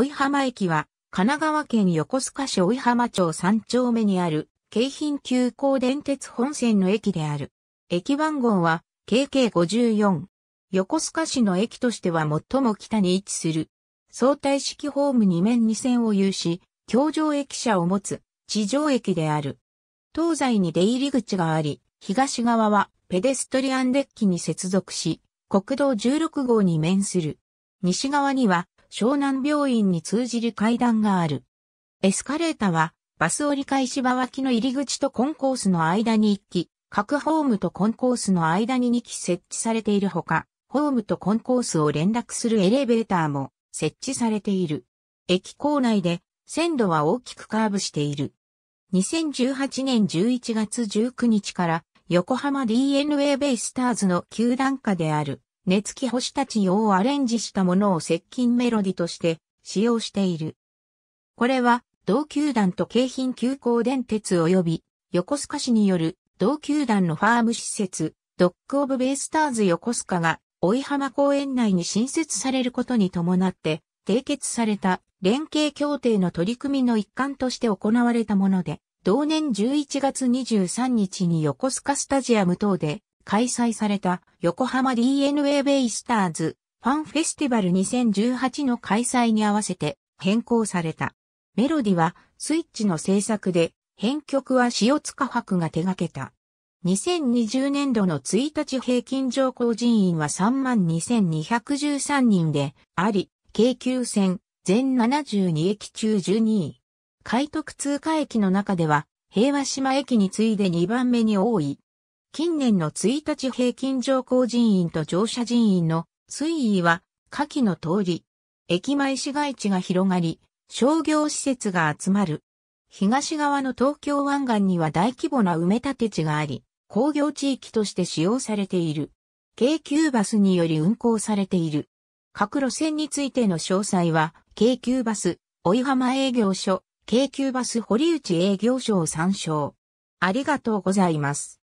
追浜駅は、神奈川県横須賀市追浜町3丁目にある、京浜急行電鉄本線の駅である。駅番号は、KK54。横須賀市の駅としては最も北に位置する。相対式ホーム2面2線を有し、橋上駅舎を持つ地上駅である。東西に出入り口があり、東側はペデストリアンデッキに接続し、国道16号に面する。西側には湘南病院に通じる階段がある。エスカレータは、バス折り返し場脇の入り口とコンコースの間に1機、各ホームとコンコースの間に2機設置されているほか、ホームとコンコースを連絡するエレベーターも設置されている。駅構内で線路は大きくカーブしている。2018年11月19日から横浜 DNA ベイスターズの球団下である寝付き星たち用をアレンジしたものを接近メロディとして使用している。これは、同球団と京浜急行電鉄及び横須賀市による同球団のファーム施設、ドックオブベイスターズ横須賀が、追浜公園内に新設されることに伴って、締結された連携協定の取り組みの一環として行われたもので、同年11月23日に横須賀スタジアム等で開催された横浜 DNA ベイスターズファンフェスティバル2018の開催に合わせて変更された。メロディはスイッチの制作で編曲は塩塚博が手掛けた。2020年度の1日平均上降人員は32,213人であり、京急線全72駅中12位。海徳通過駅の中では平和島駅に次いで2番目に多い。近年の1日平均乗降人員と乗車人員の推移は下記の通り、駅前市街地が広がり、商業施設が集まる。東側の東京湾岸には大規模な埋め立て地があり、工業地域として使用されている。京急バスにより運行されている。各路線についての詳細は、京急バス、追浜営業所、京急バス堀内営業所を参照。ありがとうございます。